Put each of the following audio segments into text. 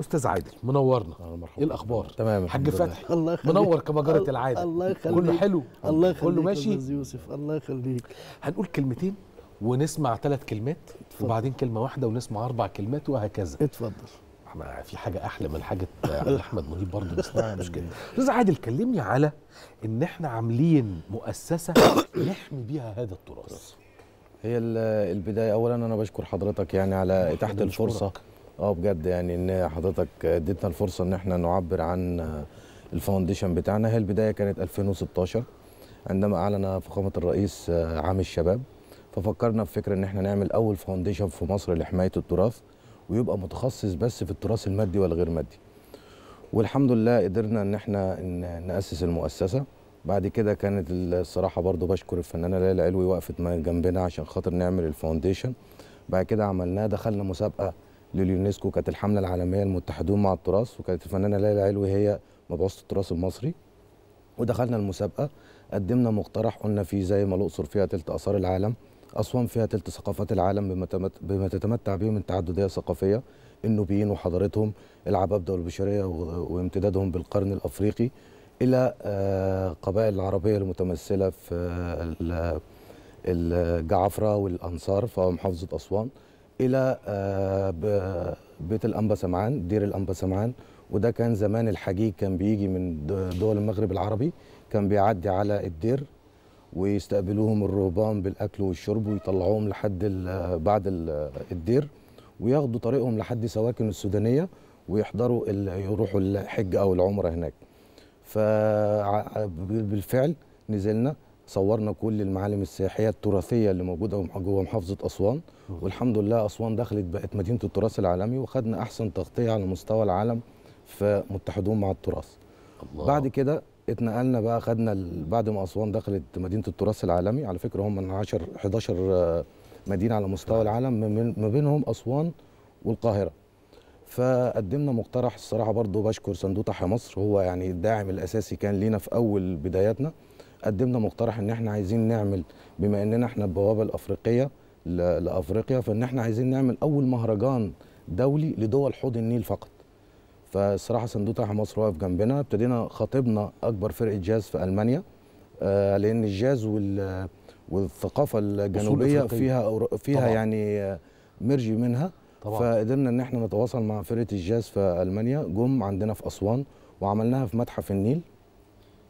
استاذ عادل منورنا مرحبا ايه الاخبار تمام حاج فتحي الله يخليك منور كما جرت العاده الله يخليك كله حلو الله يخليك كله ماشي يوسف الله يخليك هنقول كلمتين ونسمع ثلاث كلمات اتفضل. وبعدين كلمه واحده ونسمع اربع كلمات وهكذا اتفضل ما في حاجه احلى من حاجه احمد منيب برضه نسمعها مش كده استاذ عادل كلمني على ان احنا عاملين مؤسسه نحمي بيها هذا التراث هي البدايه اولا انا بشكر حضرتك يعني على اتاحه الفرصه اه بجد يعني ان حضرتك اديتنا الفرصه ان احنا نعبر عن الفاونديشن بتاعنا هي البدايه كانت 2016 عندما اعلن فخامه الرئيس آه، عام الشباب ففكرنا بفكره ان احنا نعمل اول فاونديشن في مصر لحمايه التراث ويبقى متخصص بس في التراث المادي والغير مادي والحمد لله قدرنا ان احنا ناسس المؤسسه بعد كده كانت الصراحه برضو بشكر الفنانه ليلى علوي وقفت جنبنا عشان خاطر نعمل الفاونديشن بعد كده عملناه دخلنا مسابقه لليونسكو كانت الحمله العالميه المتحدون مع التراث وكانت الفنانه ليلى علوي هي مبعوثه التراث المصري ودخلنا المسابقه قدمنا مقترح قلنا فيه زي ما الاقصر فيها تلت اثار العالم اسوان فيها تلت ثقافات العالم بما تتمتع به من تعدديه ثقافيه النوبيين وحضارتهم العبابده والبشريه وامتدادهم بالقرن الافريقي الى آه، قبائل العربيه المتمثله في الجعفره والانصار فمحافظه اسوان الى آه، بيت الانبا سمعان دير الانبا سمعان وده كان زمان الحجيج كان بيجي من دول المغرب العربي كان بيعدي على الدير ويستقبلوهم الرهبان بالاكل والشرب ويطلعوهم لحد بعد الدير وياخدوا طريقهم لحد سواكن السودانيه ويحضروا يروحوا الحج او العمره هناك فبالفعل نزلنا صورنا كل المعالم السياحيه التراثيه اللي موجوده جوه محافظه اسوان والحمد لله اسوان دخلت بقت مدينه التراث العالمي وخدنا احسن تغطيه على مستوى العالم في متحدون مع التراث الله. بعد كده اتنقلنا بقى خدنا بعد ما اسوان دخلت مدينه التراث العالمي على فكره هم من 10 11 آه، مدينه على مستوى نعم. العالم ما بينهم اسوان والقاهره فقدمنا مقترح الصراحه برضو بشكر صندوق تحيا مصر هو يعني الداعم الاساسي كان لينا في اول بداياتنا قدمنا مقترح ان احنا عايزين نعمل بما اننا احنا البوابه الافريقيه لافريقيا فان احنا عايزين نعمل اول مهرجان دولي لدول حوض النيل فقط فالصراحه صندوق طرح مصر واقف جنبنا ابتدينا خاطبنا اكبر فرقه جاز في المانيا آه، لان الجاز وال والثقافه الجنوبيه فيها فيها طبعا. يعني مرجي منها طبعا. فقدرنا ان احنا نتواصل مع فرقه الجاز في المانيا جم عندنا في اسوان وعملناها في متحف النيل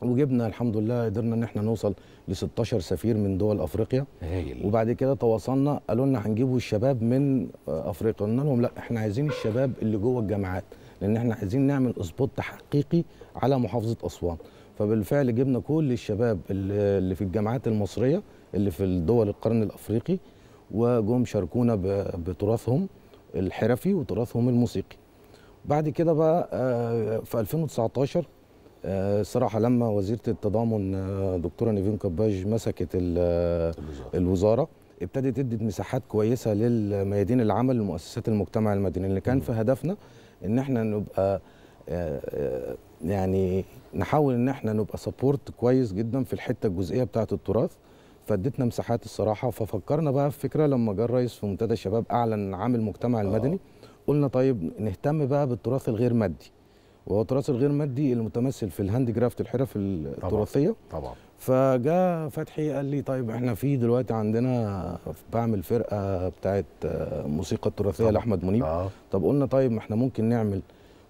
وجبنا الحمد لله قدرنا ان احنا نوصل ل 16 سفير من دول افريقيا هايل. وبعد كده تواصلنا قالوا لنا هنجيبوا الشباب من آه، افريقيا قلنا لهم لا احنا عايزين الشباب اللي جوه الجامعات لان احنا عايزين نعمل اسبوت حقيقي على محافظه اسوان فبالفعل جبنا كل الشباب اللي في الجامعات المصريه اللي في دول القرن الافريقي وجم شاركونا بتراثهم الحرفي وتراثهم الموسيقي بعد كده بقى آه، في 2019 آه، صراحة لما وزيرة التضامن آه، دكتورة نيفين كباج مسكت الوزارة ابتدت تدي مساحات كويسة للميادين العمل لمؤسسات المجتمع المدني اللي كان في هدفنا ان احنا نبقى آه، يعني نحاول ان احنا نبقى سبورت كويس جدا في الحتة الجزئية بتاعة التراث فادتنا مساحات الصراحة ففكرنا بقى في فكرة لما جه الرئيس في منتدى الشباب اعلن عام المجتمع المدني قلنا طيب نهتم بقى بالتراث الغير مادي وهو التراث الغير مادي المتمثل في الهاند جرافت الحرف التراثيه طبعا, طبعا. فجاء فتحي قال لي طيب احنا في دلوقتي عندنا بعمل فرقه بتاعه آه، موسيقى التراثيه لاحمد منيب آه. طب قلنا طيب ما احنا ممكن نعمل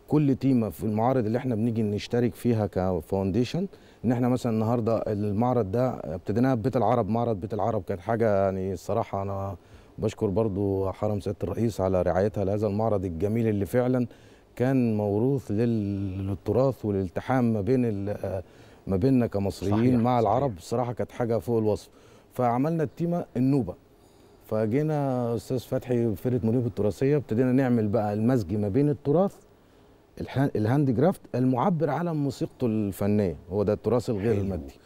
كل تيمه في المعارض اللي احنا بنيجي نشترك فيها كفاونديشن ان احنا مثلا النهارده المعرض ده ابتديناه ببيت العرب معرض بيت العرب كانت حاجه يعني الصراحه انا بشكر برضو حرم سياده الرئيس على رعايتها لهذا المعرض الجميل اللي فعلا كان موروث للتراث والالتحام ما بين ما بيننا كمصريين صحيح. مع العرب بصراحه كانت حاجه فوق الوصف فعملنا التيمه النوبه فجينا استاذ فتحي فرقه منوب التراثيه ابتدينا نعمل بقى المزج ما بين التراث الهاند جرافت المعبر على موسيقته الفنيه هو ده التراث الغير المادي